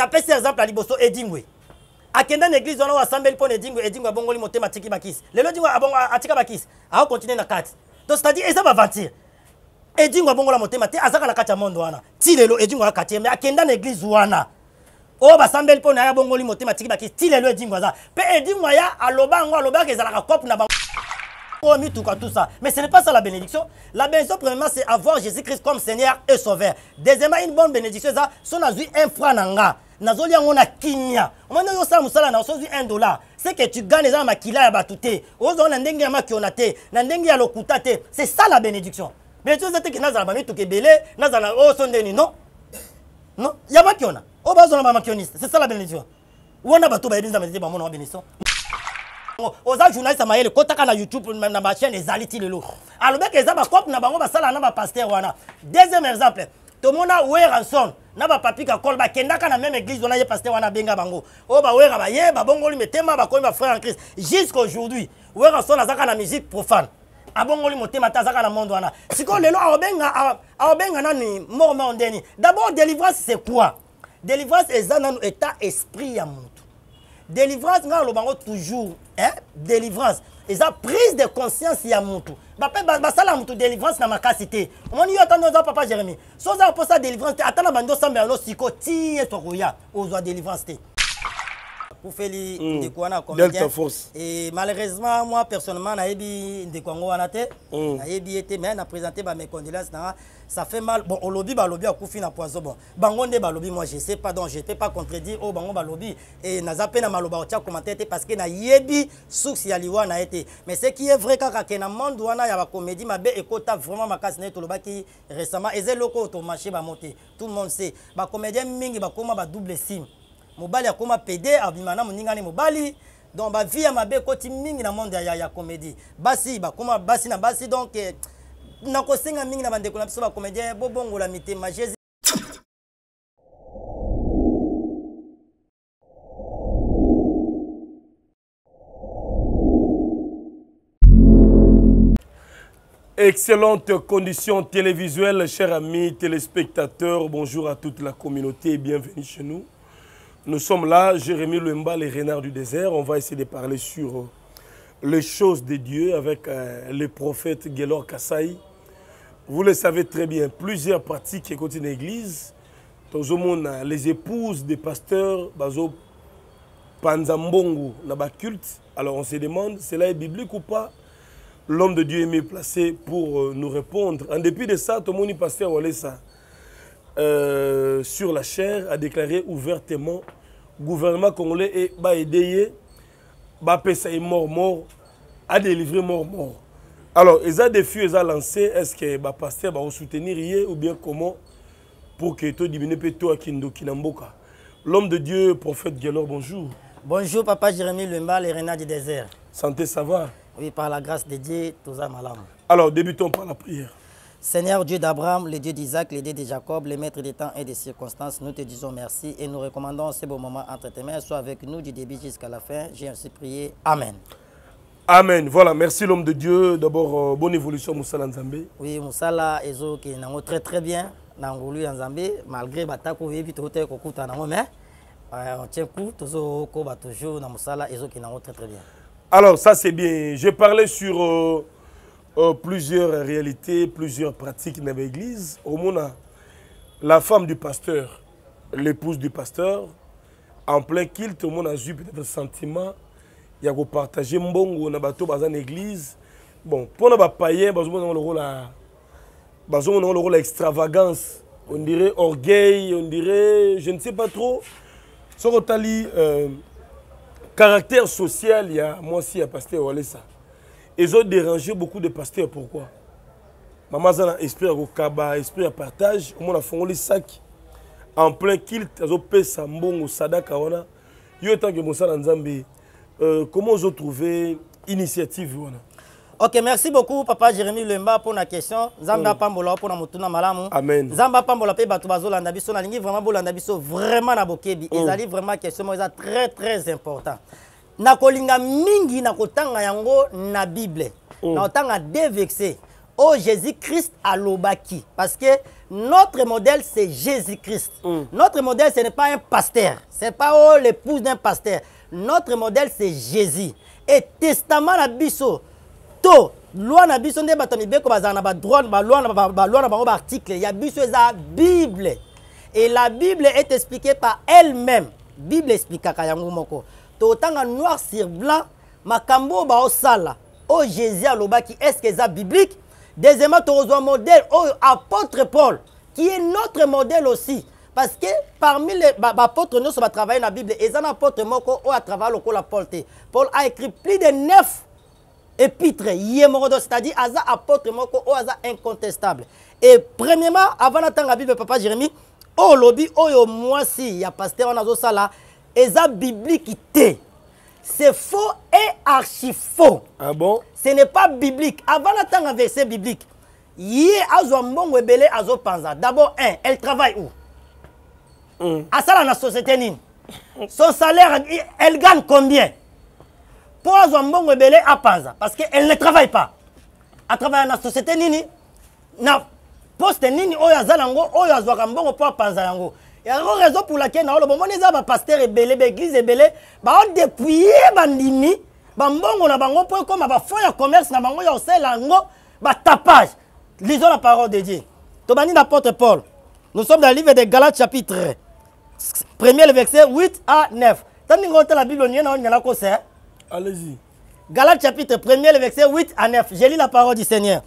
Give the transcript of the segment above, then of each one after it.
napesi exemple ya liboso edingwe akenda na eglize wana oyo asambeli mpo na edingwe edingwe abongoli motema atiki bakisi lelo edingwe atika bakisi aokontinue na kati to c'est-à-dire eza baventure edingwe abongola motema te azaka na kati ya mondo wana ti lelo edingwe aka te me akenda na eglize wana oyo basambeli mpo na ye abongoli motema atiki bakisi ti lelo edingwe aza mpe edingwe aya aloba yango alobaka ezalaka kope na bango Oh, tout ça. Mais ce n'est pas ça la bénédiction. La bénédiction, premièrement, c'est avoir Jésus-Christ comme Seigneur et Sauveur. Deuxièmement, une bonne bénédiction, c'est son azu un franc nazolia yango na kinya omani oyo osala mosala na osozwi 1 dollar seke tu gane eza na makila ya bato te ozwa na ndenge ya makiona te na ndenge ya lokuta te c'est ça la bénédiction bénédiction eza teke nazala bamituka ebele nazala na oh, oyo so ndeni non non ya makiona oyo oh, bazwa na bamakioniste c'est ça la bénédiction wana bato bayebi nzambe te bamona wa bénédiction oza journaliste mayele kotaka na youtube na bachaine ezali ti lelo alobeke eza bacope na bango basalaka na bapaster wana deuxième exemple tomona weranson na bapapi kakole bakendaka na meme église wana ye paster wana abenga bango oyo bawera baye babongoli mitema bakomi bafrère en christ jusqu'à aujourd'hui weranson azaka na musique profane abongoli motema te azaka na monde wana sikoyo lelo aobenga aobenga nani mormor ndeni d'abord délivrance c'est quoi délivrance eza nanu état esprit ya motu délivrance ngai alobango toujours eh? délivrance eza prise de conscience ya mutu bape basala mutu délivrance na makasi te omoni yo atanda oza papa jérémi so oza mposa délivrance te ata na bando osambela lo siko tie tokoya ozwa délivrance te kufeli mm. ndeko comédien force et malheureusement moi personnellement nayebi ndeko yango wana te mm. nayebi ye mais na présenté mes condoléances ça fait mal bon olobi balobi akufi na poison bon bango balobi moi je sais pas donc je peux pas contredire oh bango balobi et naza na maloba otia commentaire était parce que na source ya liwa na été. mais ce qui est vrai quand kakena na monde wana ya be mabe ekota vraiment makasi na ye qui récemment eza eloko oyo marché ba monter tout le monde sait comédien mingi ba double sim mobali akoma pede abima na moningani mobali donc bavie ya mabe ekoti mingi na monde ya, ya comédie basi ba bakoma basi na basi donc eh, singa mingi na bandeko na biso bacomédien bobongola mitema jésus Excellente conditions télévisuelles, chers amis téléspectateurs, bonjour à toute la communauté et bienvenue chez nous. Nous sommes là, Jérémie Lemba, les renards du désert. On va essayer de parler sur les choses de Dieu avec euh, le prophète Gelor Kassai. Vous le savez très bien, plusieurs pratiques écoutent dans l'église. Les épouses des pasteurs, Bazo Panzambongo, là-bas culte. Alors on se demande, cela est biblique ou pas L'homme de Dieu est mieux placé pour euh, nous répondre. En dépit de ça, tout le monde pasteur ça euh, sur la chair, a déclaré ouvertement gouvernement congolais et ba aider ba pesa mort mort à délivrer mort mort alors ils ont des ils ont lancé est-ce que ba pasteur va soutenir ou bien comment pour que tout diminuer peut kindo kinamboka l'homme de Dieu prophète Gelor bonjour bonjour papa Jérémy Lemba les renards du désert santé ça va oui par la grâce de Dieu tout ça malam alors débutons par la prière Seigneur Dieu d'Abraham, le Dieu d'Isaac, le Dieu de Jacob, le Maître des temps et des circonstances, nous te disons merci et nous recommandons ce beau moment entre tes mains. Sois avec nous du début jusqu'à la fin. J'ai ainsi prié. Amen. Amen. Voilà, merci l'homme de Dieu. D'abord, euh, bonne évolution, Moussala Nzambé. Oui, Moussala, Ezo, qui est très très bien. Nangolu Nzambé, malgré Batako, Vivi, tout Kokuta, mais euh, on tient coup, bah, toujours, Koba, toujours, Namoussala, Ezo, qui est très très bien. Alors, ça c'est bien. J'ai parlé sur. Euh euh, plusieurs réalités, plusieurs pratiques dans l'église. Au monde, la femme du pasteur, l'épouse du pasteur, en plein kilt, tout a eu peut-être un sentiment il y a partager mbongo na bato dans l'église. Bon, pour les païens, payer ont rôle la bah, rôle extravagance, on dirait orgueil, on dirait je ne sais pas trop. Sur le euh, caractère social, il y moi aussi il y a pasteur ils ont dérangé beaucoup de pasteurs. Pourquoi Maman a un esprit kaba, esprit à partage. Au moins, on a fait les sacs. En plein kilt, ils ont payé Sambon ou Sadaka. Yo, tant que Moussa Nzambi, euh, comment ils ont trouvé l'initiative Ok, merci beaucoup, Papa Jérémy Lemba, pour la question. Zamba Pambola, pour la motuna malamu. Amen. Zamba Pambola, pe batu bazo landabiso, na lingi vraiment bolanda biso, vraiment na bokebi. Ils allaient oh. vraiment question, mais c'est très très important kolinga mingi nakotanga yango na bible mm. Oh. nakotanga de oh, jésus-christ alobaki parce que notre modèle c'est jésus-christ mm. notre modèle ce n'est pas un pasteur c'est pas oh, l'épouse d'un pasteur notre modèle c'est jésus et testament na biso to loi na biso nde ba droit ba loi na bible et la bible est expliquée par elle-même bible explikaka yango moko tokotanga noir sur blanc makambo oyo baosala oyo jésus alobaki estce eza biblique deuxièmement tokozwa modèle oyo apôtre paul qui est notre modèle aussi parce que parmi les apôtres nyonso batravaille na bible eza na apôtre moko oyo atravaille lokola paul te paul a écrit plus de neuf épitre ye moko to c'est-à-dire aza apôtre moko oyo aza incontestable et premièrement avant natanga bible papa jérémie oyo olobi oyo mwasi ya paster wana azosala Les biblique c'est faux et archi faux ah bon ce n'est pas biblique avant un verset biblique un bon mbongo à Zopanza. d'abord un elle travaille où À hum. ah, ça la société nini son salaire elle gagne combien mpo bon mbongo à PANZA. parce que elle ne travaille pas atravaille la société nini na poste nini oyo aza a un bon mbongo à Panza yango raison pour laquelle pasteur et belé, eza bapaster ebele baeglise ebele baodepuye bandimi bambongo na bango mpo ekóma bafond ya commerce na bango ya kosalela yango tapage. lisons la parole de dieu Tobani na paul nous sommes dans le livre de galates chapitre 1er le verset 8 à 9 tandinga la bible nie na la kosa allez-y galates chapitre 1er le verset 8 à 9 J'ai lu la parole du seigneur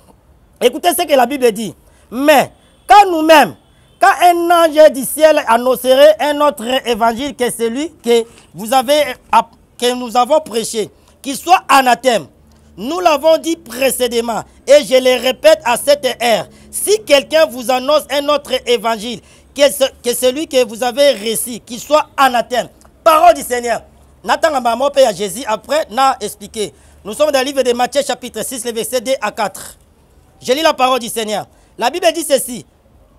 écoutez ce que la bible dit mais quand nous-mêmes quand un ange du ciel annoncerait un autre évangile que celui que, vous avez, que nous avons prêché, qu'il soit anathème, nous l'avons dit précédemment et je le répète à cette heure. Si quelqu'un vous annonce un autre évangile que, que celui que vous avez récit, qu'il soit anathème, parole du Seigneur. Nathan Ambamo, à Jésus, après, n'a expliqué. Nous sommes dans le livre de Matthieu, chapitre 6, les versets 2 à 4. Je lis la parole du Seigneur. La Bible dit ceci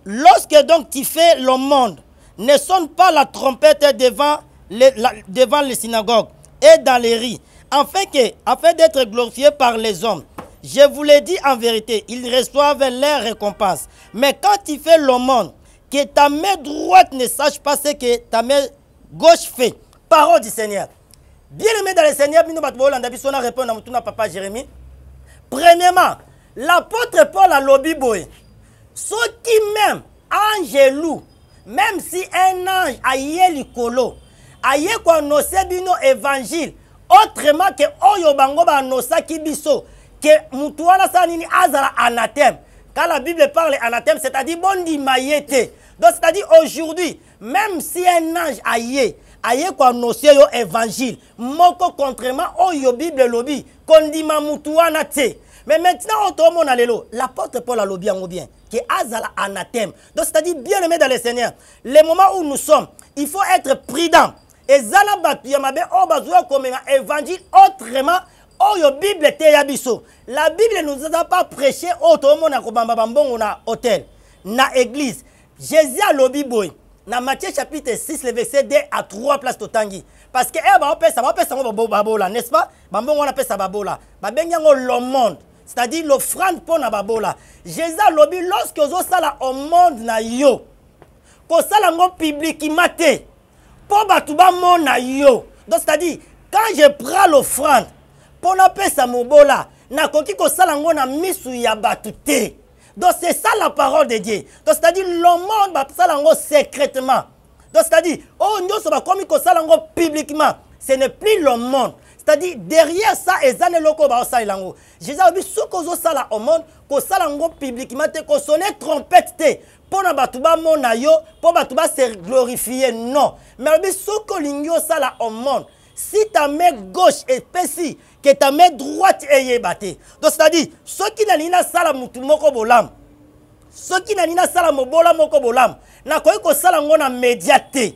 Lorsque donc tu fais le monde, ne sonne pas la trompette devant les, devant les synagogues et dans les riz, afin, que, afin d'être glorifié par les hommes. Je vous l'ai dit en vérité, ils reçoivent leur récompense. Mais quand tu fais le monde, que ta main droite ne sache pas ce que ta main gauche fait. Parole du Seigneur. Bien aimé dans le Seigneur, nous répondre à papa Jérémie. Premièrement, l'apôtre Paul a lobby boy qui même, ange loup, même si un ange aille likolo aye quoi bino évangile, autrement que oyo bango baanosaki biso que que wana sa nini azara anathème quand la bible parle anathème c'est à dire bon di te donc c'est à dire aujourd'hui même si un ange aye quoi koanonse yo évangile moko contrairement oyo bible lobi, kondima mutu te mais maintenant autrement lelo l'apôtre paul lobi ou bien qui azala anathème. Donc c'est-à-dire bien aimé dans le Seigneur, les moments où nous sommes, il faut être prudent. Et oh, bah, évangile autrement oh, Bible te La Bible nous a pas prêché Autrement oh, mona kobamba bambongo bah, na hôtel, na église. Jésus a lobi boy. Na Matthieu chapitre 6 le verset 2 à 3 places Parce que eh bah, babola, n'est-ce pas? pesa babola. Ben, c'est-à-dire l'offrande pour na babola jésus lobi lorsque au monde na yo kosala public, publiquement pour mpo mon na yo donc c'est-à-dire quand je prends l'offrande pour na pesa mobola nakoki monde, yango na misu ya batuté. donc c'est ça la parole de dieu donc c'est-à-dire le monde sala ngo secrètement donc c'est-à-dire va oh, nyonso ko sala ngo publiquement ce n'est plus le monde c'est-à-dire derrière ça eza na eloko oyo baosalela yango jésus alobi soki ozosala omone kosala yango publiquement te kosone trompete te mpo na bato bamona yo mpo bato base glorifie non mais alobi soki olingi osala omone si ta main gauche epesi ke ta main droite eyeba te donc c'est-à-dire soki nalingi nasala motu moko bolamu soki nalingi nasala mobola moko bolamu nakoki kosala yango na média te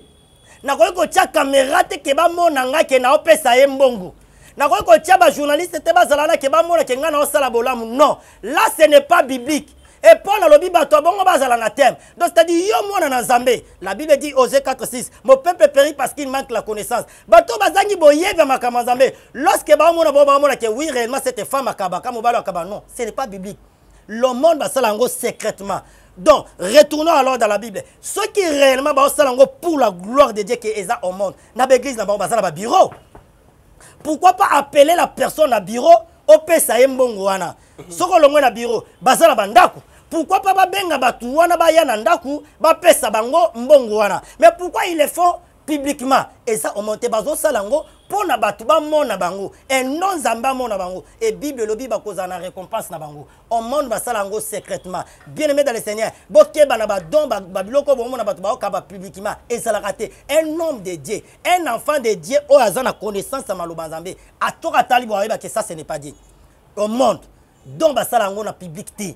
nakoki kotia kamera te ke bamona nga ke naopesa ye mbongo nakoki kotia bajournaliste te bazala na ke bamona ke nga naosala bolamu non la ce n'est pas biblique et paul alobi bato ya bongo bazala na teme donc c'est-à-dire yo mwana na nzambe la bible dit osée 46 mo peuple périt parce qu'il manque la connaissance bato bazangi boyebi ya makambo ya nzambe lorsque baomona bo baomona ke oui réellement cette femme akabaka mobali akaba non ce n'est pas biblique le monde basala yango secrètement Donc, retournons alors dans la Bible. Ce qui est réellement bah, pour la gloire de Dieu qui est au monde, dans l'église, dans bureau. Bah, pourquoi pas appeler la personne à bureau au pessa e Mbongwana mhm. Ce que l'on a bureau, la bandaku. Pourquoi pas babenga batu wana bah, yana ndaku, bapesa bango mbongwana. Mais pourquoi ils le font publiquement Et ça, on monte salango mpo na bato mona bango non zamba mona bango et bible ba bakozala na récompense na bango ba sala ngo secrètement bien aimé dans le seigneur ba na badon babiloko bomona bato baokaba publiquement ezalaka te un homme de dieu un enfant de dieu oyo aza na connaissance ya maloba nzambe atoka tali bo ayebake ça ce n'est pas dieu monde don sala ngo na publicité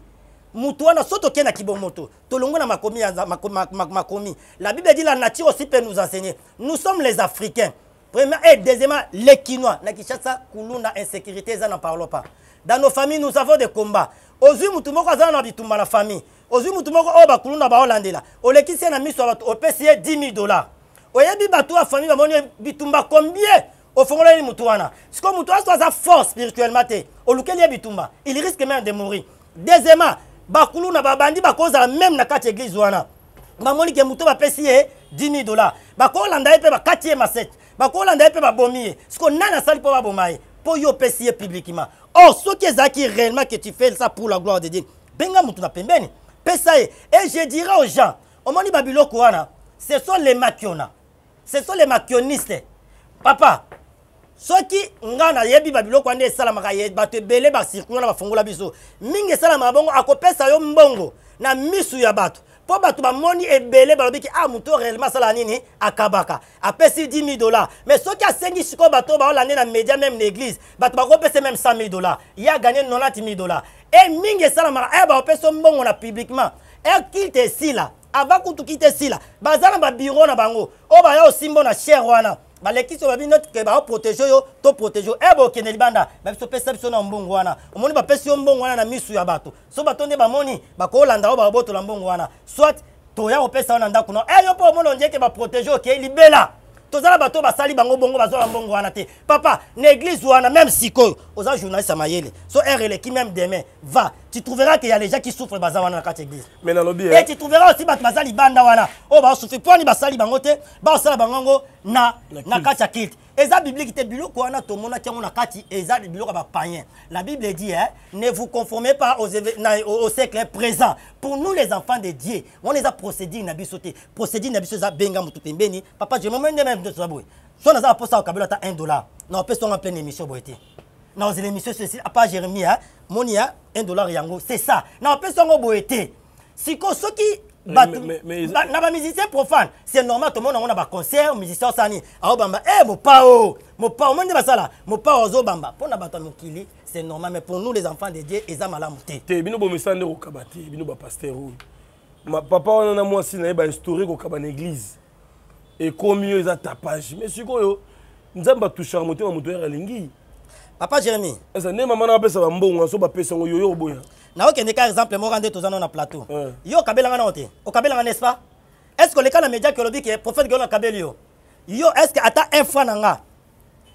te soto wana so na kibomoto tolongo na makomi, makomi, makomi la bible dit la nature aussi peut nous enseigner nous sommes les africains Premièrement, et deuxièmement, les Kinois. Nakishasa, Kuluna, insécurité, ça n'en parlons pas. Dans nos familles, nous avons des combats. Ozui mutumoko azana na bitumba na famille. Ozui mutumoko oyo oh, bakulunda baolandela. Olekisi na miso ya bato opesi ye 10 000 dollars. oyebi bato ya famille bamoni bitumba combien ofongoleli mutu wana sikoyo mutu aso aza fort spirituellement te olukeli ye bitumba il risque même de mourir deuxièmement bakulu na babandi bakozala même na kati ya église wana bamoni ke mutu bapesi ye 10 000 dollars bakolanda ye mpe bakati ye masete bakolanda ye mpe babomi ye siko nani asali mpo baboma ye mpo yo opesi ye publiquement or soki ezalaki réellement que tu fais ça pour la gloire de dieu benga motu na pembeni pesa ye e je dirai aux gens omoni babiloko wana ce sont les makiona ce sont les makionistes papa soki nga nayebi babiloko wana esalamaka ye bato ebele basirkui wana bafungola biso mingi esalamaka bongo akopesa yo mbongo na misu ya bato mpo bato bamoni ebele balobi ki ah motu réellement asala nini akabaka apesi 10 000 dollars mais soki asengi sikoyo bato baolande na média même na église bato bakopesa même 100 000 dollars ye aganye 90 000 dollars e mingi esalamaka e eh, bakopesa mbongo na publiquement e kilte esila avant kutu kite esila baza na babiro na bango oyo baya osimbo na chere wana baleki so babi noke baoprotege yo toprotege yo ebe eh, okende libanda babiso opesa biso na mbongo wana omoni bapesi yo mbongo wana na misu ya bato so bato nde bamoni bakolanda oyo babotola mbongo wana soit toya kopesa yo na ndako na eyo eh, mpo omoni ondieke baprotege okei libela tozala bato basali bango bongo bazwaka mbongo wana te papa na église wana même sikoyo oza journaliste ya mayele so ere eleki même demain va tu trouveras qu'il y a les gens qui souffre baza wana na kati église mais nalobi et eh. tu trouveras aussi bato baza libanda wana oyo baosouffre mponi basali bango te baosala bangongo na kati ya kilte eza biblique te biloko wana tomonaki yango na kati eza biloko ya bapayen la bible dit hein, ne vous conformez pas aux, na, au, au siècle présent pour nous les enfants de dieu les a procédé na biso procédé procédure na biso benga mututembeni. papa je momende même de boye so naza na posa okabela à 1 dollar peut son en pleine émission boye Non, na ozela émission ceci pas jérémie hein, monia 1 dollar yango c'est ça on peut son boye Si sikoyo soki na bamusicien profane c'est normal tomona yango na baconcert musicien osani aobamba ah, oh, e eh, mopao mopao mo nde basala mopao azobamba oh, mpo na bato ya mokili c'est normal mais pour nous les enfants de dieu eza malamu te te bino bomisa nde kokaba te bino bapaster oyo papa wana na mwasi na ye bahistorie kokaba na église ekomi oyo eza tapage mais sikoyo nzambe atushaka motema moto yara alingi papa jérémi eza nde mama na bapesa bambongo aso bapesa yango yoyo oboya N'auke kaka exemple moko nde toza na plateau yo Kabela O kabela okabelanga n'est ce pas est ce que média na médiaki olobi est prophète geolo akabeli yo yo est ce que ata un franc na nga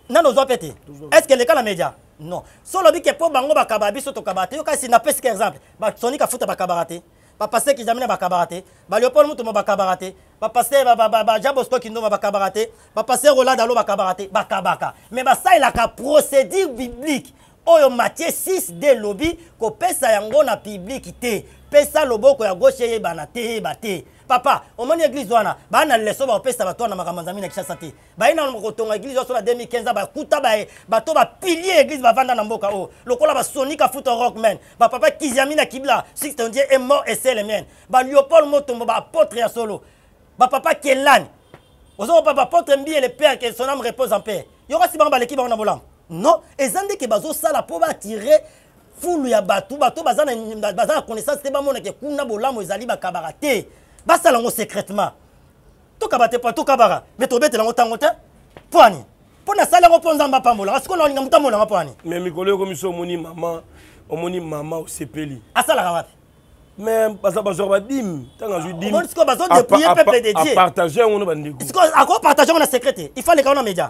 nano est ce que cas la média non so olobi est pour bango bakaba biso tokaba te yo kasi napesika exemple basoni kafuta Ba te ba ba bakabaka te baleopold mutumo ba te ba bajabosco kindoma bakabaka te bapaster ba alo bakabaka ça il a basalelaka procédure biblique oyo matie 6 d elobi kopesa yango na pibliki te pesa loboko ya gauche eyebana te eyeba te papa omoni eglize wana baa na leso bakopesa bato wana makambo ya nzambe na kishasa te baye na kotonga eglize waso na 2015 bakuta bato bapilie eglize bavanda na mboka oyo lokola basonika futa rockman bapapa kiziami na kibla sistondie emor eselemien baleopold motombo baapotre ya solo bapapa kelani ozokopa bapotre mbiele pere ke son ame repose en pere yoko si bango baleki bango na bolamu non eza ndeke bazosala mpo batire fulu ya bato bato baza na connaissance te bamonake kuna bolamu ezali bakabaka te basala yango secrètement tokaba te tokabaka me tobetela yango ntango te mpwani mpo nasali yango mpo nzambe apambolanga sikoyo naolinga moto amonanga mpwani me mikolo yoko miso omoni mama omoni mama osepeli asalaka wapi me baza bazwaka badime ntango azwi ah, dimesko bazodeplie peuple de dieu partage yango na bandeko akopartage yango na secret te ifaleka wana média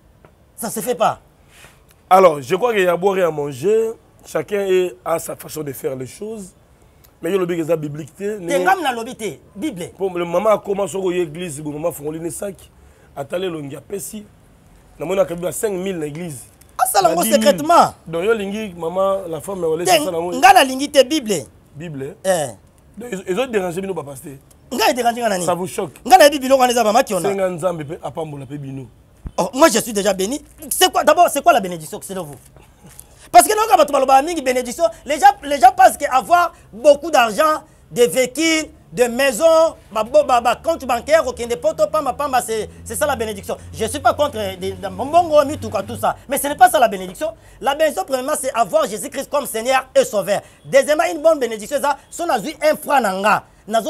Ça ne se fait pas. Alors, je crois qu'il y a à boire et à manger. Chacun a sa façon de faire les choses. Mais il y a qui est biblique. T'es comme la lobby, Bible. Pour le maman a commencé à l'église, le maman font les sacs. Atalé a apesi. Na mona kabila 5000 na église. l'a ngo bah, secrètement. Donc yo lingi maman la femme elle laisse ça na mona. Ngala lingi te Bible. Bible. Eh. Donc ils ont dérangé bino ba pasteur. Ngala dérangé ngana nini? Ça vous choque. Ngala Bible ngana za ba makiona. ont dérangé pe apambola pe bino. Oh, moi, je suis déjà béni. d'abord, c'est quoi la bénédiction selon vous Parce que dans bénédiction, les gens, les gens pensent qu'avoir beaucoup d'argent, des véhicules, de maisons, ma, compte bancaire, aucun c'est ça la bénédiction. Je ne suis pas contre euh, tout ça, mais ce n'est pas ça la bénédiction. La bénédiction, premièrement, c'est avoir Jésus-Christ comme Seigneur et Sauveur. Deuxièmement, une bonne bénédiction, c'est son un franc nanga. na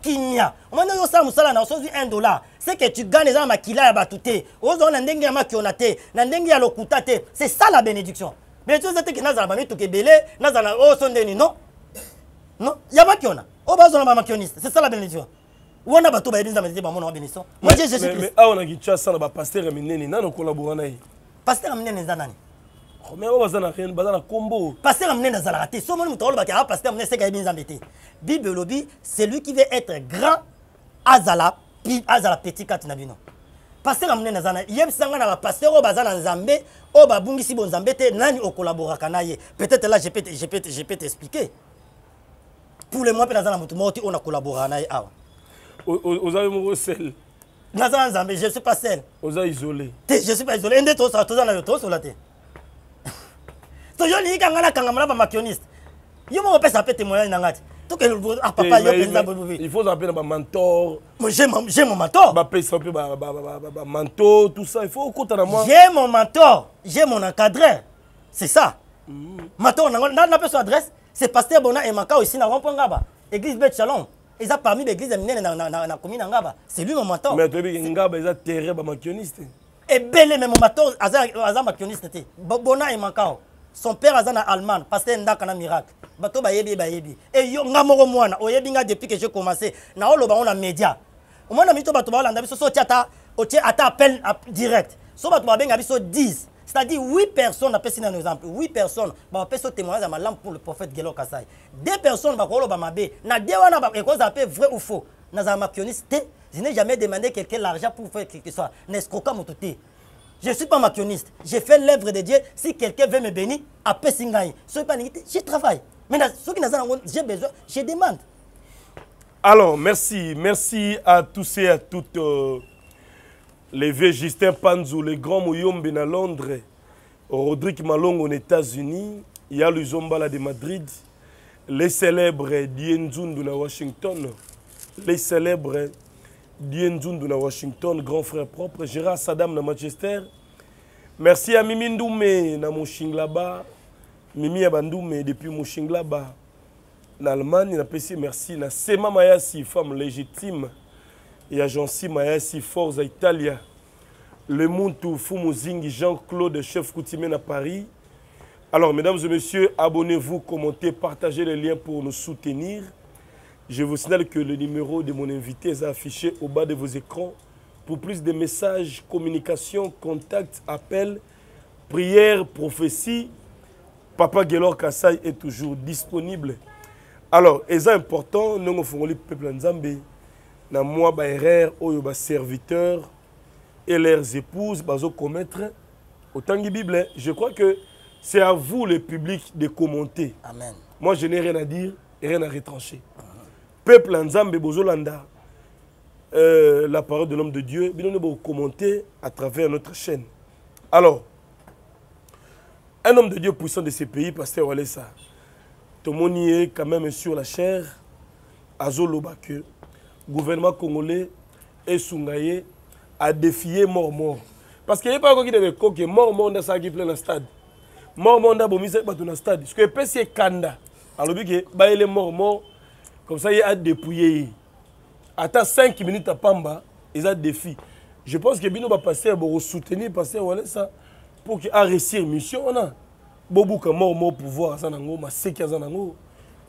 kinya. On a eu un dollar ce que tu gagnes les makila ya bato te ozwa na ndenge ya makiona te na ndenge ya lokuta te c'est ça la bénédiction Mais tu que bénédiction eza teke nazala bamituka ebele nazala na oh, oso ndeni non non ya makiona oyo oh, bazwa ma bamakioniste c'est ça la bénédiction on wana bato bayebi nzambe te bamona wa bénédiction moi dieu jésus christ awa ah, na kinshasa na bapaster ya minene nani okolabora na ye paster ya minene eza nani oh, mais oyo baza na rien baza na kombo paster ya minene azalaka te so omoni moto olobaka ah, ya paster ya minene seka yebi nzambe te bible elobi celui qui veut être grand azala azala petite carte na bino paster ya monene aza na yebisa ngai na passer. au baza na nzambe oyo babungisi bonzambe te nani o collaborer kanaye peut-être là je peux t'expliquer pour le mois pe naza na motu moko te oyo nakolaboraka na ye awa oza yo moko sel naza na nzambe je suis pas sel oza isolé te je suis pas isolé nde tozosola toza na yo tozosola te ni kangala nakangama ba bamactioniste yo moko opesa mpe témoignage na ngai ah, papa, mais, mais, il faut appeler ma mentor. J'ai mon, mon mentor. Ma mentor, tout ça, il faut écouter à moi. J'ai mon mentor, j'ai mon encadreur. C'est ça. Mm. Mentor, on a son adresse, c'est Pasteur Bona et Makao ici, dans Rompongaba, église Beth Shalom. Ils ont parmi l'église de Minene dans la commune Ngaba. C'est lui mon mentor. Mais tu as Ngaba, ils ont terré ma maquilloniste. Et belle, mais mon mentor, Azam était Bona et Makao. Son père, Azam, en Allemagne, Pasteur Ndakana Miracle bato bayebi bayebi et eh, yo nga moko mwana oyebi nga depuis que j'ai commencé na oloba ngo na média omwana mito bato baolanda biso so tiata ata otie ata appel ah, direct so bato babenga biso 10 c'est-à-dire 8 personnes apesi nano exemple 8 personnes bapesi o témoignage ma lampe pour le prophète gelo kasai 2 personnes ba mabe na de wana ekozala mpe vrai ou faux na mapioniste te je n'ai jamais demandé quelqu'un l'argent pour faire quelque soit pas mon te Je ne suis pas maquioniste. J'ai fait l'œuvre de Dieu. Si quelqu'un veut me bénir, après Singaï. Ce n'est pas Je travaille. Mais ce qui j'ai besoin, je demande. Alors, merci. Merci à tous et à toutes euh, les vieux Panzo, Panzou, les grands Mouyombe à Londres, Rodrigue Malong aux États-Unis, Yalu Zombala de Madrid, les célèbres Dien Washington, les célèbres Dien Washington, grand frère propre, Gérard Sadam de Manchester. Merci à Mimindoume, Namoshing là-bas mimi Abandou, mais depuis mushinglaba na allemagne merci la sema mayasi femme légitime et ya si mayasi forza italia le fou, Fumuzing, jean-claude chef coutumier à paris alors mesdames et messieurs abonnez-vous commentez partagez les liens pour nous soutenir je vous signale que le numéro de mon invité est affiché au bas de vos écrans pour plus de messages, communications, contacts, appels, prières, prophéties, Papa Gelor Kassai est toujours disponible. Alors, c'est important, nous avons le peuple Nzambe, na moi ba erreur oyo oh, bah, serviteurs et leurs épouses bazo commettre autant que Bible. Hein. Je crois que c'est à vous le public de commenter. Amen. Moi je n'ai rien à dire et rien à retrancher. Peuple Nzambe Bozolanda, bah, euh, la parole de l'homme de Dieu, nous avons commenter à travers notre chaîne. Alors, un homme de Dieu puissant de ce pays, pasteur Walesa, Tomoni est quand même sur la chair, Azolobake, gouvernement congolais, et Sungaye, a défié mort mort. Parce qu'il n'y a pas qui devait coquer, mort mort, on a ça qui plein le stade. Mort mort, on a bomisé dans le stade. Ce que peut c'est Kanda. Alors, il y a mort mort, comme ça, il a dépouillé. Attends 5 minutes à Pamba, ils ont défi. Je pense que Bino va passer pour soutenir, passer Walesa. ça. pour qu'il réussir mission wana bobuka moko mo pouvoir aza nango maseki aza nango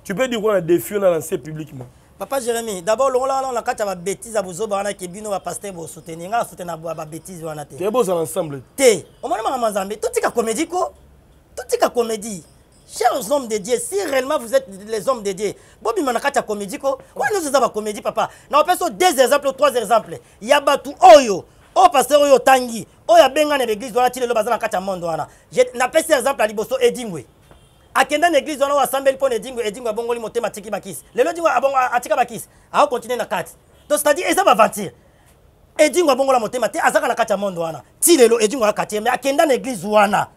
tu peux dire qu'on a défi on a lancé publiquement papa jérémi d'abord longola wana na kati ya babétise ya bozoba wana ke bino bapaster bosoutenir ngai nasoutenir babétise wana te te bozala ensemble te omoni makambo ya nzambe totika comédie ko totika comédie chers hommes de dieu si réellement vous êtes les hommes de dieu bobima na kati ya comédie ko wana nyonso eza bacomédie papa na opesa deux exemples trois exemples ya bato oyo oh Oh, oyo paster oyo otangi oyo oh, abengani ya baeglize wana ti lelo baza na kati ya mondo wana napesi exemple ya liboso edingwe akenda na eglize wana oyo asambeli mpo na edingwe edingwe abongoli motema atiki bakisi lelo edingwe atika bakisi aokontinue na kati donc c'est-à-dire eza baventure edingwe abongola motema te azaka na kati ya mondo wana ti lelo edingwe akati ye me akenda na eglize wana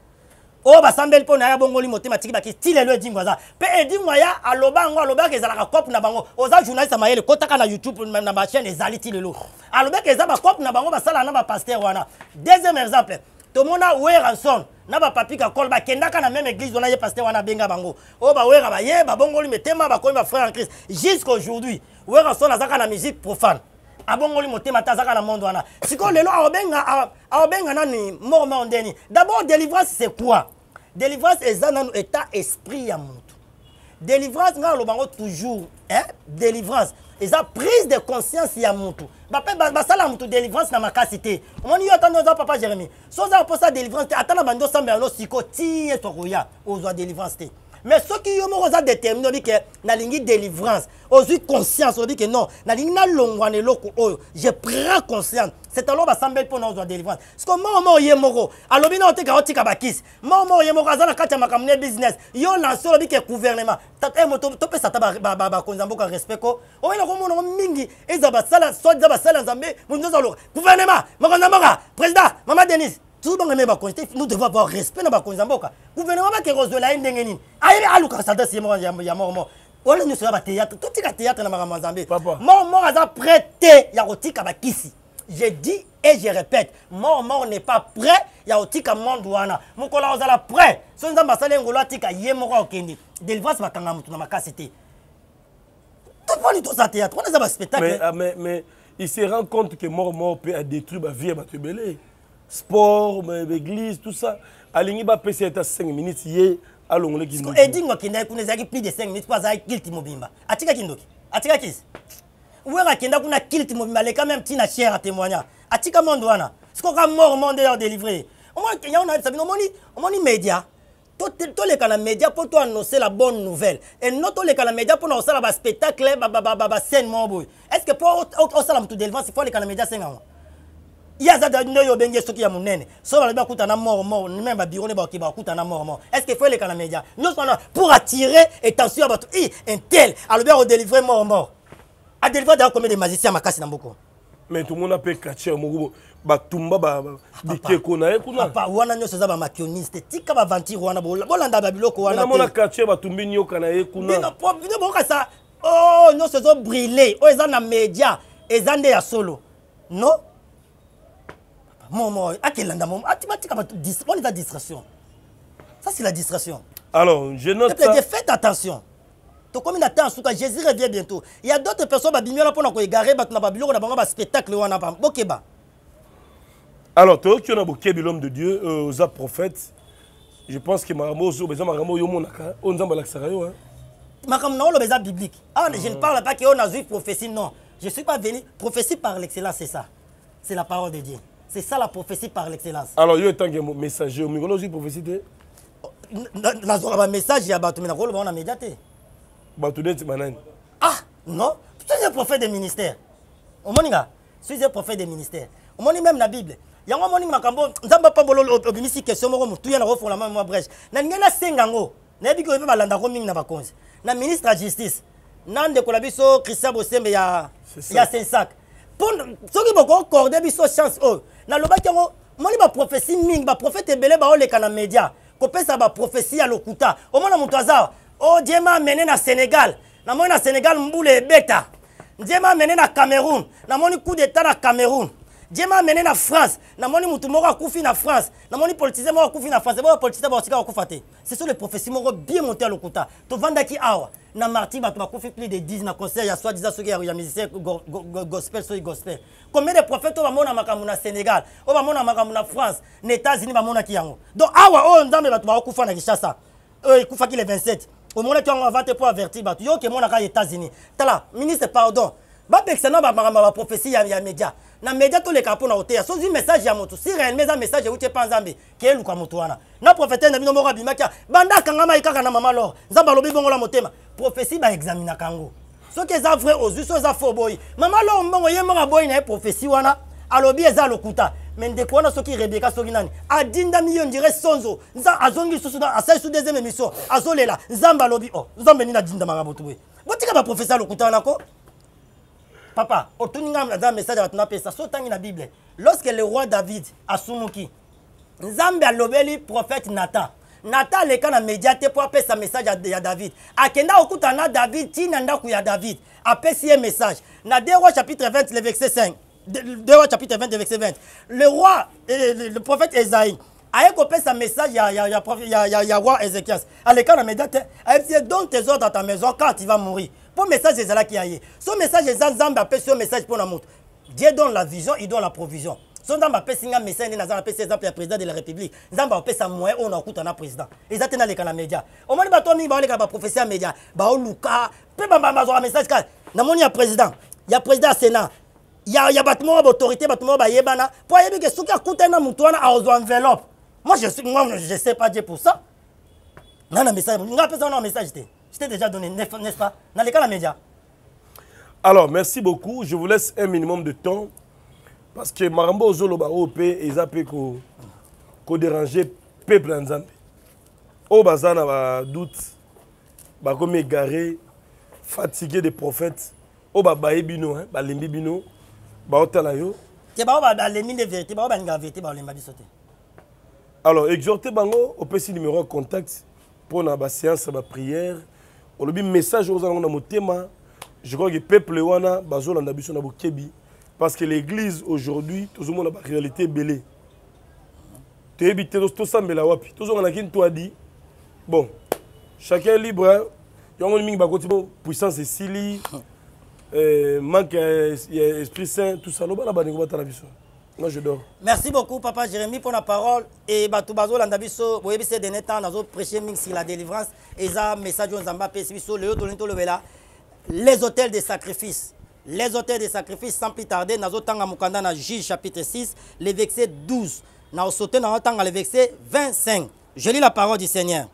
oyo basambeli mpo na ye abongoli motema tiki baki ti lelo edingwa aza mpe edingwa ya aloba yango alobaka ezalaka cope na bango oza journaliste mayele kotaka na youtube na bachaine ezali ti lelo alobaka eza bacope na bango basalaka na bapaster wana deuxième exemple tomona weranson na bapapi kakol bakendaka na meme église wana ye paster wana abenga bango oyo bawera baye babongoli mitema bakomi bafrère en christ jusqu'aujourd'hui weranson azaka na musique profane abongoli motema te azaka na monde wana sikoyo lelo aobenga aobenga nani mormor ndeni d'abord délivrance c'est quoi délivrance eza nanu état esprit ya motu délivrance ngai alobango toujours hein? délivrance eza prise de conscience ya motu bape basala motu délivrance na makasi te omoni yo atandi oza papa jérémi so oza koposa délivrance te ata na bandi osambela no siko ti ye tokoya ozwa délivrance te mais soki yo moko oza déterminé obi ke nalingi délivrance ozwi conscience obi ke non nalingi nalongwa na eloko oyo je prends conscience c'est alors basambeli mpo na ozwa délivrance parceke moko moko ye moko alobi na otika otika bakisi moko moko ye moko aza na kati ya makambo na business yo lanse olobi ke gouvernement topesa ta bakonzi ya mboka respect ko oyena komonango mingi eza basala soit eza basala nzambe moto nzoza loka gouvernement mokonzi ya mboka président mama denise toujours bange me bakonzi te nous devons avoir respect na bakonzi ya mboka gouvernement bakee kozwela ye ndenge nini ayebi alukaka sadasi ye moko ya moko moko ola nyonso ya batéatre totika théatre na makambo ya nzambe moko moko aza prêt te ya kotika bakisi je dis et je répète mort mort n'est pas prêt ya otika monde wana mokolo ozala prêt so nzambe asali ngolo atika ye moko akokende délivrance bakanga motu na makasi te toponi toza théatre wana eza baspectacle ah, mais il se rend compte que mort mort peut a détruire bavie ya bato ebele sport, l'église, tout ça. Alingi ba passer à 5 minutes ye dit. kindoki. Ko edingo kenda kuna zaki plus de 5 minutes pas à guilty mobimba. Atika kindoki. Atika kisi. a kenda kuna guilty mobimba le quand même tina chère à témoigner. Atika mondo Ce qu'on a mort monde leur délivré. Au moins il on a sabino moni, moni média. Tout les canaux médias pour toi annoncer la bonne nouvelle. Et non tous les canaux médias pour nous faire un spectacle, bah scène mon boy. Est-ce que pour au salam tout devant il faut les canaux médias 5 ans? ye aza nde oyo obengi ye soki ya monene so balobi akutana mormor me babiro nde baoki bakutana mormor estce fo eleka na média nyonso wana pour attire attention ya bato i intel alobi akodélivre mormor adélivre dala combien de magicien makasi na mbuku mais tomona mpe kacher moko batumba ah, bikeko na ye kunapapa wana nyonso eza bamakioniste tika bavantire wana bolanda babiloko wanamona kacher batumbi nioka na ye kuna bino bokasa o oh, nyonso ezobrile oyo oh, eza na média eza nde ya solo non Mon momo akelanda momo atimatika ah, bato wana eza distraction ça c'est la distraction alors je note ça... faites attention tokomi na temps ya suka jésus revient bientôt Il y a d'autres personnes là babimi wana mpona koegare bato na babiloko na bango baspectacle wana bokeba alors toyoki yo na bokebi l'homme de dieu oza euh, prophète je pense que ma makambo oyo eza makambo oyo omonaka oyo nzambe alakisaka yo makambo na oloba eza biblique awa ah, je ne ah. parle pas on oyo une prophétie non je suis pas venu prophétie par l'excellence c'est ça c'est la parole de dieu c'est ça la prophétie par l'excellence alors yo etange messager omikolo ozwi prophétie te oh, nazwaka bamessage ya bato me nakoloba ngo na média te bato neti banani ah non suis un prophète de ministère omoninga suis un prophète de ministère omoni même na bible yango omoningi makambo nzambe apambola obimisi question moko motuya nakofongola mame mwa breche nalingai nasenga yango nayebiki oyepe balandako mingi na bakonzi na ministre ya justice na ndekola biso christian bosembe ya sensak soki bokokorde biso chance oyo nalobaki yango moni baprofesi mingi baprofete ebele baoleka na media kopesa baprofesi ya lokuta omona moto aza o oh, diema amene na sénégal namoni na sénégal mbula ebeta diema amene na cameroun namoni coup d'état na cameroun diema amene na france namoni motu moko akufi na france namoni politisien moko akufi na france eboyo bapolitisien bakosika kokufa te ce sont les prophésie moko bien monte ya lokuta tovandaki awa na martyr bato bakufi plus de 10 na concert ya soi-disant soki ya musicien gospel soki gospel combien de prophète oyo bamona makambo na sénégal oyo bamona makambo na france na états-unis bamonaki yango donc awa ah oyo oh, nzambe bato bakokufa na kinshasa oyo ekufaki le 27 omonaki yango avant te mpo avertir bato yo okemonaka états-unis tala ministre pardon babekisa na bamakambo ya baprofesi ya media na media toleka mpona koteya sozwi message ya motu si réellement eza message euti epa nzambe keyeluka motu wana na profete na bino moko abimaki banda akangama ye kaka na mama lor nzambe alobi bongola motema profesi baexaminaka yango soki eza vrai ozwi so eza faux boyi mama lor mbongo ye moko aboyi na ye profesi wana alobi eza lokuta me ndeko wana soki rebeka soki nani adindami yo ndire sonzo nza azongi lisusu asali su deuxième émission azolela nzambe alobi o oh, nzambe nini adindamaka motu boye botika baprofesi alokuta wana ko papa au ngai un message ya bato napesa so otangi la bible lorsque le roi david a asumuki nzambe le prophète Nathan. Nathan, nata aleka de médiaté pour appeler sa message à david akenda kokutana na david ntina ndako ya david apesi message na 2 roi chapitre 20 le verset 5 2 roi chapitre 20 le verset 20 le roi eh, le prophète esaïe aye sa message ya, ya, ya, ya, ya, ya roi ézéchias aleka a media te ayebisi donne tes ordres à ta maison quand tu vas mourir mpo message ezalaki qui aille. Son message des nzambe apesi Son message pour la montre. dieu donne la vision il donne la provision so nzambe apesi nga message nde naza napesi exemple ya président de la république nzambe apesa moyen a nakuta na président les eza te On na média omoni bato mingi baoleka baprofesi ya média baoluka mpe un message kaka namoni a président y a président ya sénat Il y a moko autorité, bato moko bayebana mpo ayebi ke soki akutani na motu wana aozwa enveloppe moi je, suis, moi je sais pas dieu pour ça Non, non, message nga apesa wana message déjà donné, n'est-ce pas Dans les cas la média. Alors, merci beaucoup. Je vous laisse un minimum de temps. Parce que Marambo Ozoloba OP, ils appellent ko déranger peuple en Zambie. Oh, au à ba doute, ba comme égaré, fatigué des prophètes. Au oh, ba baé hein, bino, ba bino, ba otala yo. ba Alors, exhortez bango au petit numéro contact pour la séance, la prière. olobi message ozala ngo na motema je crois que peuple wana bazolanda biso na bokebi parce que l'église aujourd'hui tozomona baréalité ebele toyebi te tosambela wapi tozonga na kini to adi bon chacun libre yango mingi bakoti bo puissance esili eh, manque ya esprit saint tout ça lobala bandeko batala biso Moi, je dors. Merci beaucoup, Papa Jérémy, pour la parole. Et tout Bazo, Landabiso, vous avez ces derniers temps, dans avons prêché sur la délivrance. Et ça, message aux Zamba, Pessibiso, le Tolinto Levela. Les hôtels de sacrifice. Les hôtels de sacrifice, sans plus tarder, nous avons tanga Mukanda, dans Juge, chapitre 6, le verset 12. Nous avons sauté, dans le verset 25. Je lis la parole du Seigneur.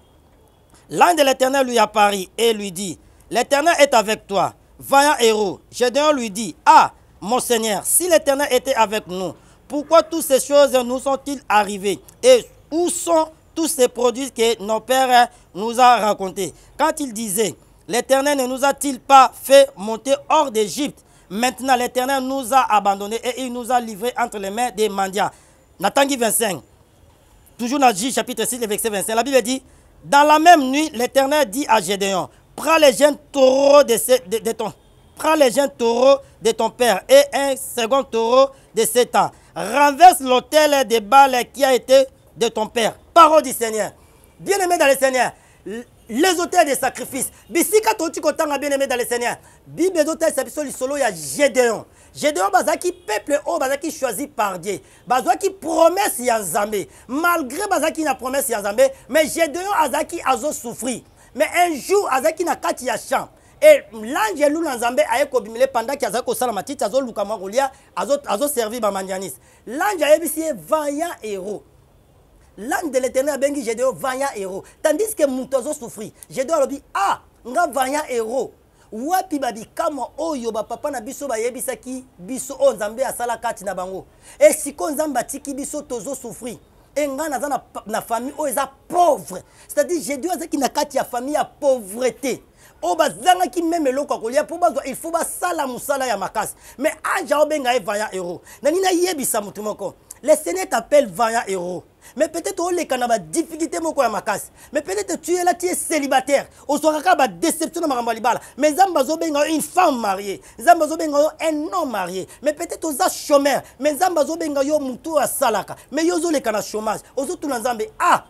L'ange de l'Éternel lui apparaît... et lui dit L'Éternel est avec toi, vaillant héros. J'ai Gédéon lui dit Ah, mon Seigneur, si l'Éternel était avec nous, pourquoi toutes ces choses nous sont-ils arrivées Et où sont tous ces produits que nos pères hein, nous ont racontés Quand il disait, l'Éternel ne nous a-t-il pas fait monter hors d'Égypte Maintenant, l'Éternel nous a abandonnés et il nous a livrés entre les mains des Mandias. Nathan 25, toujours dans chapitre 6, verset 25, la Bible dit, dans la même nuit, l'Éternel dit à Gédéon, prends les jeunes taureaux de, ton... les jeunes taureaux de ton père et un second taureau de sept ans renverse l'autel des Baal qui a été de ton père. Parole du Seigneur. Bien-aimé dans le Seigneur, les autels des sacrifices. Bisika toti kotanga bien-aimé dans le Seigneur. Bible d'autel il y ya Gédéon. Gédéon bazaki peuple haut bazaki choisi par Dieu. Bazaki promesse ya Nzambe. Malgré bazaki na promesse ya Nzambe, mais Gédéon azaki azo souffrir. Mais un jour azaki na kati ya champ. e lange elula nzambe aye kobimela pendaki azali kosala matiti azoluka mwa kolia azoservir bamandianiste lange ayebisi ye vaillant héros l'âme de l'éternel abengi gédéo vaillant héros tandis que moto azosouffrir gédéo alobi ah nga vaillant héros wapi babikamwa oyo bapapa na biso bayebisaki biso oyo nzambe asala kati na bango e sikoyo nzambe atiki biso tozosouffrir e ngai naza na, na famille oyo eza pauvre c'est-à-dire gédéo azalaki na kati ya famille ya pauvreté oyo bazangaki meme eloko ya kolia mpo bazwa il faut basala mosala ya makasi mais age aobenga ye vaillant héros na nini ayebisa motu moko le seigneur t'appelle vaillant héros mais peut-être oleka na badifficulté moko ya makasi mais peut-être tu elati ye célibataire ozwaka kaka badéception na makambo ya libala mais nzambe azobenga yo une femme mariée nzambe azobenga yo un homme marié mais peut-être oza chômeur mais nzambe azobenga yo motu oyo asalaka mais yo ozoleka na chômage ozotuna nzambe ah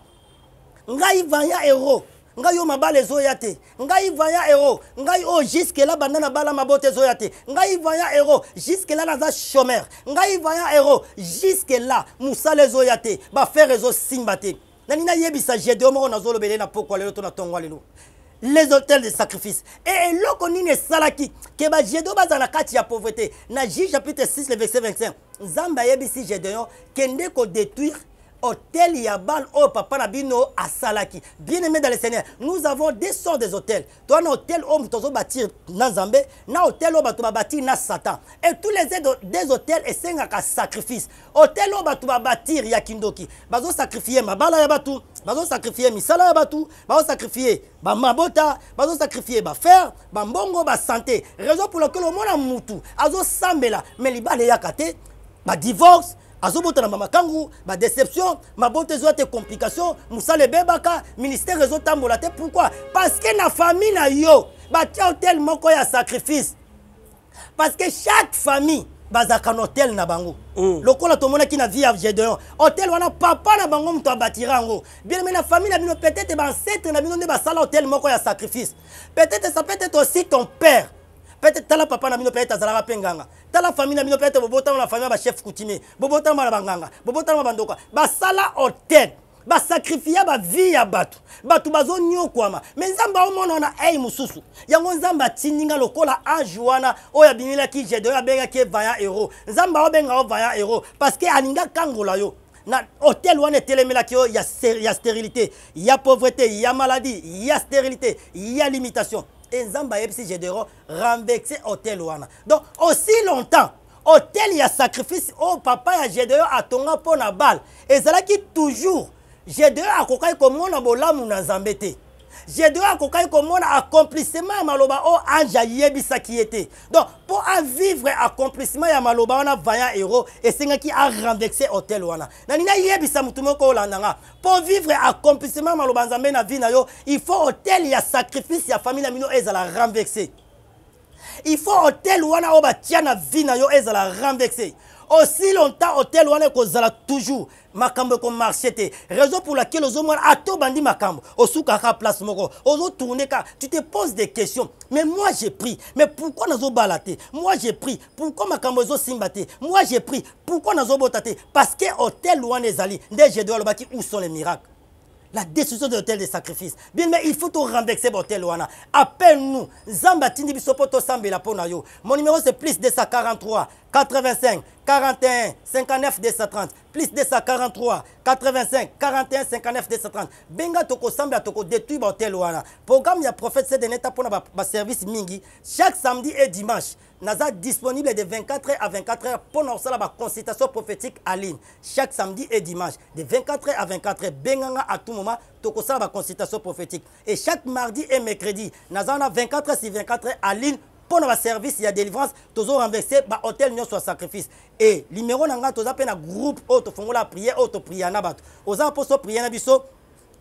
ngai vaillant héros ngai oyo mabala ezoya te ngai vaya ero ngai oyo juskela banda na bala mabota ezoya te ngai vaya ero juskela naza shomer ngai vaya ero juskela mosala ezoya te bafere ezosimba te nalingi nayebisa gedeo moko nazolobele na pokwa lelo to na ntongwa lelo les hôtels de sacrifice e eloko nini esalaki ke bagedeon bazala na kati ya pauvreté na juge chapitre 6 le verset 25 nzambe ayebisi gedeon kende kodétruire hôtel Yabal, opapa oh, papa bino à Salaki. Bien aimé dans le Seigneur, nous avons des sortes des hôtels. Toi, un hôtel, où oh, tu vas bâti dans Zambé, un hôtel, où oh, tu vas bâti dans Satan. Et tous les des hôtels, et c'est un sacrifice. Hôtel, où tu vas bâti Yakindoki. Bazo sacrifier ma bala Yabatu, bazo sacrifier misala Yabatu, bazo sacrifier ma mabota, bazo sacrifier ma fer, ma santé. Raison pour laquelle au monde a moutou, azo là mais yakate, ma divorce, azobotana bamakangu badeception mabota ezoya te complication mosala ebebaka ministère ezotambola te pourkui parce que na famille na yo batia hotel moko ya sacrifice parce que chaque famille bazalaka na hotel na bango mm. lokola tomonaki na vie ya gedeon hotel wana papa na bango moto abatira yango bieneme na famille na bino peut-être baancetre na bino nde basala hotel moko ya sacrifice peut-être ça peut être aussi ton père peut-être tala papa na bino peut-être azalaka mpe nganga tala famille na bino peut-être bobotama na famille ya bachef coutumier bobotama na banganga bobotama na bandoka basala hotel basakrifia bavie ya bato bato bazonyokwama me nzambe aomona na ei mosusu yango nzambe atindinga lokola age wana oyo abimilaki jede oyo abengaki evaillant hero nzambe aobenga yo vaillant hero parceke alingi akangola yo na hotel wana etelemelaki yo ya, ya stérilité ya pauvreté ya maladie ya stérilité ya limitation e nzambe ayebisi gédéron renvexe hotel wana donc aussi longtemps hotel ya sacrifice oyo papa ya gédéon atonga mpo na bale ezalaki toujours gédéon akokaki komona bolamu na nzambe te gédéon akokaki komona accomplissement ya maloba oyo oh, ange ayebisaki ye te donc mpo avivre accomplissement ya maloba wana vaillant héro esengaki arenverse hotel wana nalingi ayebisa motu moko olanda nga mpo vivre accomplissement ya maloba nzambe na vie na yo il faut hotel ya sacrifice ya famille na bino ezala renverse il faut hotel wana oyo batia na vie na yo ezala renverse aussi longtemps hôtel wana zala toujours makambo ekomarche te raison pour laquelle ozomona ate au makambo ka place moko ozotourne ka tu te poses des questions mais moi j'ai pris mais pourquoi nazo balaté moi j'ai pris pourquoi makambo zo simbaté, moi j'ai pris pourquoi nazo botaté parce que hôtel wana ezali nde le alobaki où sont les miracles la destruction de l'hôtel des sacrifices. Bien, mais il faut tout rembourser l'hôtel. Wana. Appelle-nous. Zamba Tindi Bisopoto Sambela Mon numéro c'est plus 243 85 41 59 230. Plus 243 85 41 59 230. Benga Toko Sambela Toko détruit l'hôtel. Wana. Programme a prophète c'est de pour ba service mingi. Chaque samedi et dimanche sommes disponible de 24h à 24h pour la consultation prophétique à ligne chaque samedi et dimanche de 24h à 24h benganga à tout moment la consultation prophétique et chaque mardi et mercredi nous de 24h sur 24h en ligne service y la délivrance tozo renversé hôtel nyonso soit sacrifice Et, numéro, na ngai toza na groupe oyo tofongola prière, oyo topriya na bato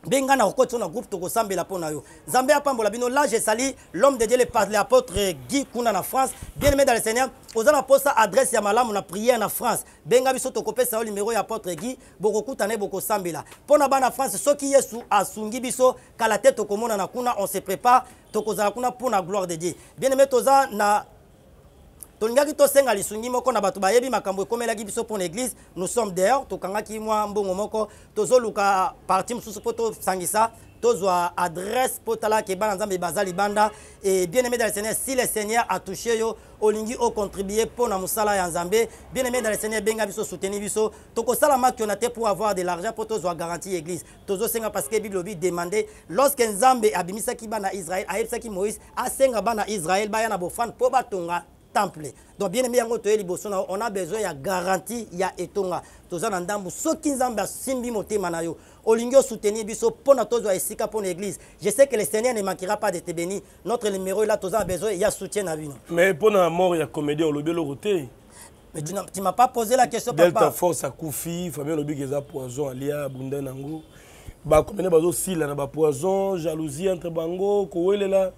mbe ngai nakokoti so na groupe tokosambela mpo na yo nzambe apambola bino lage esali l'homme de dieu l'apôtre guy kuna na france bien aimé dans le seigneur oza na mposa adrese ya malamu na prière na france benga biso tokopesa yo limero ya apôtre guy bokokuta na ye bokosambela mpo na bana france soki yesu asungi biso kala te tokomonana kuna on se prépare tokozala kuna mpo na gloire de dieu bien aimé toza na tolingaki tosenga lisungi moko na bato bayebi makambo ekomelaki biso mpo na église nous sommes dehors tokangaki mwa mbongo moko tozoluka parti mosusu mpo tosangisa tozwa adresse mpo talaka ebana nzambe baza libanda e bien aimé dans le seigneur si le seigneur atouche yo olingi ocontribue mpo na mosala ya nzambe bien aimé dans le seigneur ebenga biso souteni biso tokosala makiona te pour avoir de l'argent mpo tozwa garantie église tozosenga parce que bible obi demande lorsque nzambe abimisaki bana israel ayebisaki moïse asenga bana israel baya na bofane mpo batonga temple. Donc bien aimé yango toyeli on a besoin ya garantie ya etonga. Toza na ndambu soki nzambe asimbi motema na yo. Olingo soutenir biso pona tozo esika pona l'église. Je sais que le Seigneur ne manquera pas de te bénir. Notre numéro là toza besoin il a soutien à lui. Mais pona mort il a comédien olobi loroté. Mais tu ne m'as pas posé la question, papa. Delta Force à Koufi, Fabien Lobi, Geza Poison, Alia, Bunda Nango. Bah, combien de bazos, Sila, Poison, jalousie entre Bango, Kouele là.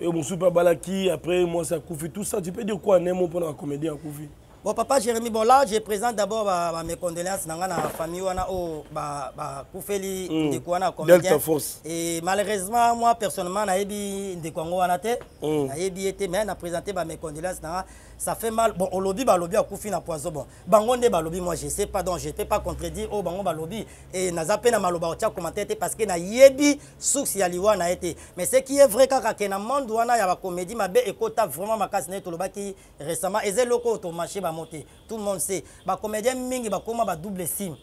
Et eh, mon super balaki, après moi ça Koufi, tout ça. Tu peux dire quoi un pendant la comédie à Koufi Bon, papa Jérémy, bon là, je présente d'abord bah, bah, mes condoléances dans la famille wana au oh, bah, bah, Koufeli, wana hmm. force. Et malheureusement, moi personnellement, na suis Ndeko wana te, mm. na ebi été, hmm. mais na présenté bah, mes condoléances dans ça fait mal bon olobi balobi akufi na poison bon bango nde balobi moi je sais pas donc je peux pas contredire oyo oh, bango balobi e naza mpe na maloba otya commentaire te parce que nayebi source ya liwa na ye te mais ce qui est vrai kaka ke na monde wana ya bacomédie mabe ekota vraiment makasi na ye tolobaki récemment eza eloko oyo tomarché bango te tout le monde sait bacomédien mingi bakóma badouble sime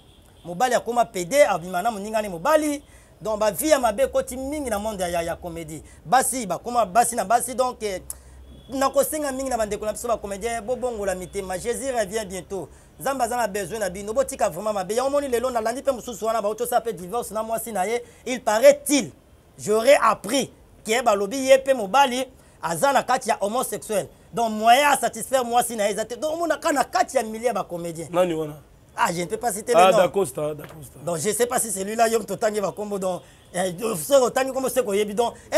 mobali akóma pede abima na moningani mobali donc bavie ya mabe ekoti mingi na monde ya, ya, ya comédie basi bakóma basi na basi donc eh, nakosenga mingi na bandeko na biso bacomédien bobongola mitema jésus revient bientôt nzambe aza na besoin na bino botika vraiment mabe yango moni lelo nalandi mpe mosusu wana baotiosa mpe divorce na mwasi na ye il paraît-il j'aurais appris ke balobi ye mpe mobali aza na kati ya homosexuel donc moyen asatisfaire mwasi na ye eza te donc omona kaka na kati ya milie ya bacomédien nani wana Ah, je ne peux pas citer ah, les noms. Dacosta, Dacosta. Donc, je ne sais pas si celui-là, Yom Totangi va combo. Donc, euh, ce Totangi, comment c'est qu'on y est bidon. Eh,